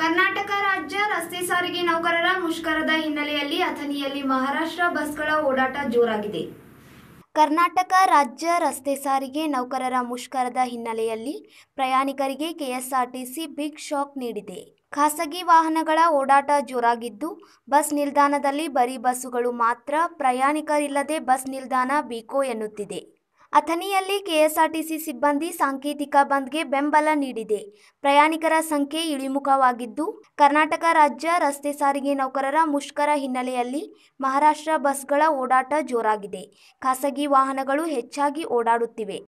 ಕರ್ನಾಟಕ ರಾಜ್ಯ ರಸ್ತೆ ಸಾರಿಗೆ ನೌಕರರ ಮುಷ್ಕರದ ಹಿನ್ನೆಲೆಯಲ್ಲಿ ಅಥಣಿಯಲ್ಲಿ ಮಹಾರಾಷ್ಟ್ರ ಬಸ್ಗಳ ಓಡಾಟ ಜೋರಾಗಿದೆ ಕರ್ನಾಟಕ ರಾಜ್ಯ ರಸ್ತೆ ಸಾರಿಗೆ ನೌಕರರ ಮುಷ್ಕರದ ಹಿನ್ನೆಲೆಯಲ್ಲಿ ಪ್ರಯಾಣಿಕರಿಗೆ ಕೆಎಸ್ಆರ್ಟಿಸಿ ಬಿಗ್ ಶಾಕ್ ನೀಡಿದೆ ಖಾಸಗಿ ವಾಹನಗಳ ಓಡಾಟ ಜೋರಾಗಿದ್ದು ಬಸ್ ನಿಲ್ದಾಣದಲ್ಲಿ ಬರೀ ಬಸ್ಸುಗಳು ಮಾತ್ರ ಪ್ರಯಾಣಿಕರಿಲ್ಲದೆ ಬಸ್ ನಿಲ್ದಾಣ ಬೀಕೋ ಎನ್ನುತ್ತಿದೆ ಅಥಣಿಯಲ್ಲಿ ಕೆಎಸ್ಆರ್ಟಿಸಿ ಸಿಬ್ಬಂದಿ ಸಾಂಕೇತಿಕ ಬಂದ್ಗೆ ಬೆಂಬಲ ನೀಡಿದೆ ಪ್ರಯಾಣಿಕರ ಸಂಖ್ಯೆ ಇಳಿಮುಖವಾಗಿದ್ದು ಕರ್ನಾಟಕ ರಾಜ್ಯ ರಸ್ತೆ ಸಾರಿಗೆ ನೌಕರರ ಮುಷ್ಕರ ಹಿನ್ನೆಲೆಯಲ್ಲಿ ಮಹಾರಾಷ್ಟ್ರ ಬಸ್ಗಳ ಓಡಾಟ ಜೋರಾಗಿದೆ ಖಾಸಗಿ ವಾಹನಗಳು ಹೆಚ್ಚಾಗಿ ಓಡಾಡುತ್ತಿವೆ